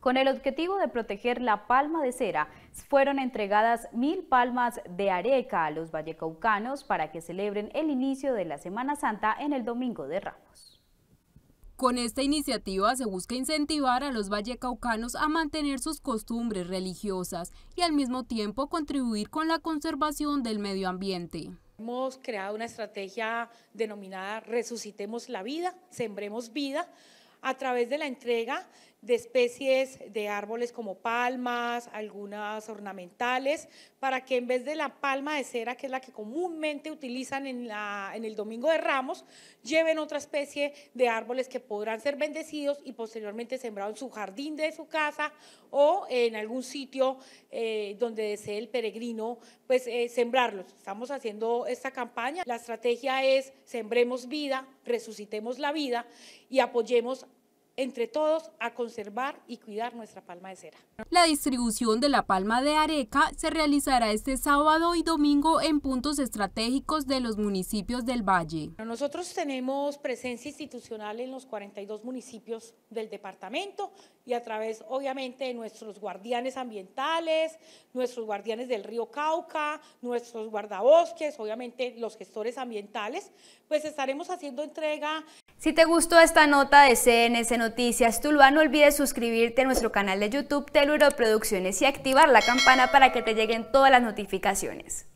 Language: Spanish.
Con el objetivo de proteger la palma de cera, fueron entregadas mil palmas de areca a los vallecaucanos para que celebren el inicio de la Semana Santa en el Domingo de Ramos. Con esta iniciativa se busca incentivar a los vallecaucanos a mantener sus costumbres religiosas y al mismo tiempo contribuir con la conservación del medio ambiente. Hemos creado una estrategia denominada Resucitemos la vida, Sembremos vida, a través de la entrega de especies de árboles como palmas, algunas ornamentales, para que en vez de la palma de cera, que es la que comúnmente utilizan en, la, en el Domingo de Ramos, lleven otra especie de árboles que podrán ser bendecidos y posteriormente sembrados en su jardín de su casa o en algún sitio eh, donde desee el peregrino pues, eh, sembrarlos. Estamos haciendo esta campaña. La estrategia es sembremos vida, resucitemos la vida y apoyemos entre todos a conservar y cuidar nuestra palma de cera. La distribución de la palma de areca se realizará este sábado y domingo en puntos estratégicos de los municipios del valle. Nosotros tenemos presencia institucional en los 42 municipios del departamento y a través obviamente de nuestros guardianes ambientales, nuestros guardianes del río Cauca, nuestros guardabosques, obviamente los gestores ambientales, pues estaremos haciendo entrega. Si te gustó esta nota de CNS, noticias Tuluá, no olvides suscribirte a nuestro canal de YouTube Teluro Producciones y activar la campana para que te lleguen todas las notificaciones.